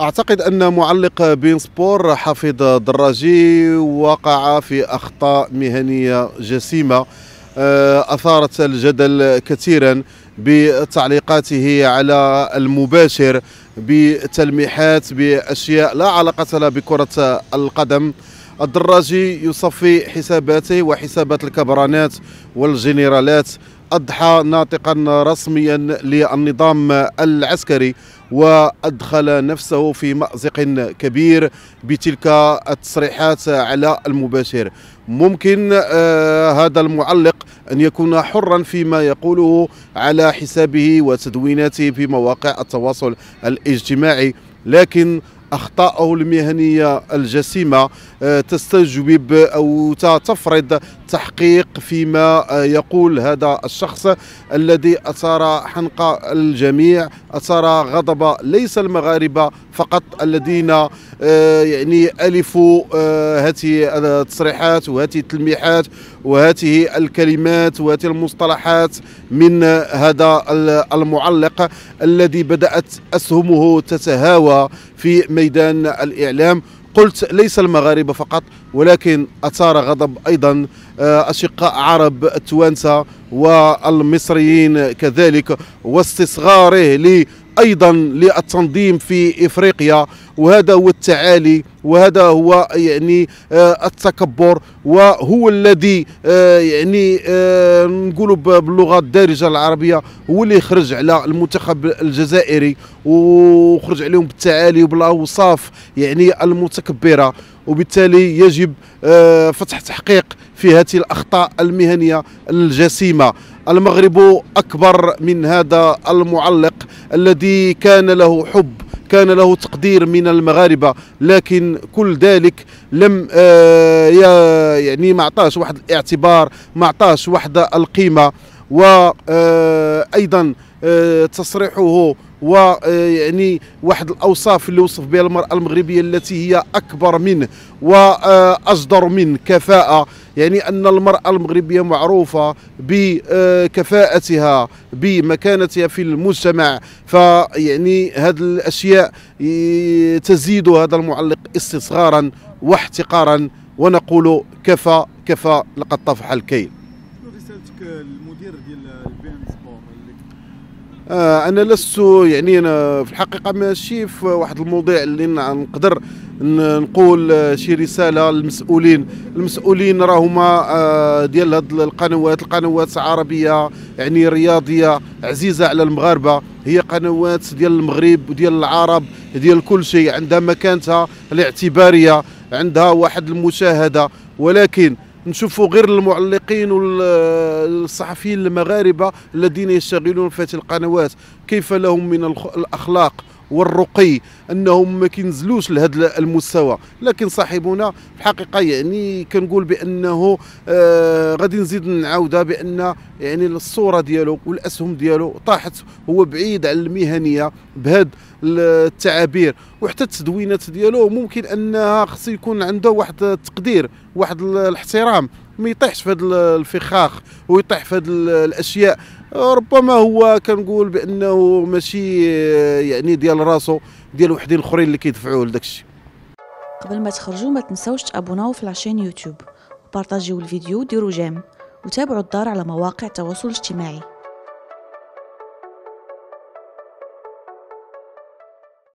اعتقد ان معلق بين سبور حفيظ دراجي وقع في اخطاء مهنيه جسيمه آه، اثارت الجدل كثيرا بتعليقاته على المباشر بتلميحات باشياء لا علاقه لها بكره القدم الدراجي يصفي حساباته وحسابات الكبرانات والجنرالات أضحى ناطقا رسميا للنظام العسكري وأدخل نفسه في مأزق كبير بتلك التصريحات على المباشر ممكن آه، هذا المعلق أن يكون حرا فيما يقوله على حسابه وتدويناته في مواقع التواصل الاجتماعي لكن اخطائه المهنيه الجسيمه آه، تستجوب او تفرض تحقيق فيما آه، يقول هذا الشخص الذي اثار حنق الجميع اثار غضب ليس المغاربه فقط الذين آه، يعني الفوا هذه التصريحات وهذه التلميحات وهاته الكلمات وهذه المصطلحات من هذا المعلق الذي بدأت أسهمه تتهاوى في ميدان الإعلام قلت ليس المغاربة فقط ولكن أثار غضب أيضا آه، أشقاء عرب التوانسة والمصريين كذلك واستصغاره لي ايضا للتنظيم في افريقيا وهذا هو التعالي وهذا هو يعني آه، التكبر وهو الذي آه، يعني آه، نقوله باللغه الدارجه العربيه هو اللي خرج على المنتخب الجزائري وخرج عليهم بالتعالي وبالاوصاف يعني المتكبره وبالتالي يجب آه، فتح تحقيق في هذه الأخطاء المهنية الجسيمة المغرب أكبر من هذا المعلق الذي كان له حب كان له تقدير من المغاربه لكن كل ذلك لم آه، يعني ما عطاش واحد الاعتبار ما عطاش واحد القيمه وايضا آه، آه، تصريحه ويعني آه، واحد الاوصاف اللي وصف بها المراه المغربيه التي هي اكبر منه آه، واجدر من كفاءه يعني ان المراه المغربيه معروفه بكفاءتها بمكانتها في المجتمع فيعني هذه الاشياء تزيد هذا المعلق استصغارا واحتقارا ونقول كفى كفى لقد طفح الكيل شنو رسالتك للمدير ديال البي ام آه، انا لست يعني انا في الحقيقه ماشي في واحد الموضوع اللي نقدر نقول آه، شي رساله للمسؤولين المسؤولين راهما آه، ديال هاد القنوات القنوات عربيه يعني رياضيه عزيزه على المغاربه هي قنوات ديال المغرب وديال العرب ديال كل شيء عندها مكانتها الاعتباريه عندها واحد المشاهده ولكن نشوفوا غير المعلقين والصحفيين المغاربه الذين يشتغلون في هذه القنوات كيف لهم من الاخلاق والرقي انهم ما كينزلوش لهذا المستوى لكن صاحبنا في الحقيقه يعني كنقول بانه آه غادي نزيد نعاودها بان يعني الصوره ديالو والاسهم ديالو طاحت هو بعيد عن المهنيه بهذا التعابير وحتى التدوينات ديالو ممكن انها خص يكون عنده واحد التقدير واحد الاحترام ما يطيحش في هذا الفخاخ ويطيح في هذه الاشياء ربما هو كنقول بانه ماشي آه، يعني ديال راسو ديال وحدين الاخرين اللي كيدفعوه لداك الشيء قبل ما تخرجوا ما تنساوش تابوناو في لاشين يوتيوب وبارطاجيو الفيديو وديروا جيم وتابعوا الدار على مواقع التواصل الاجتماعي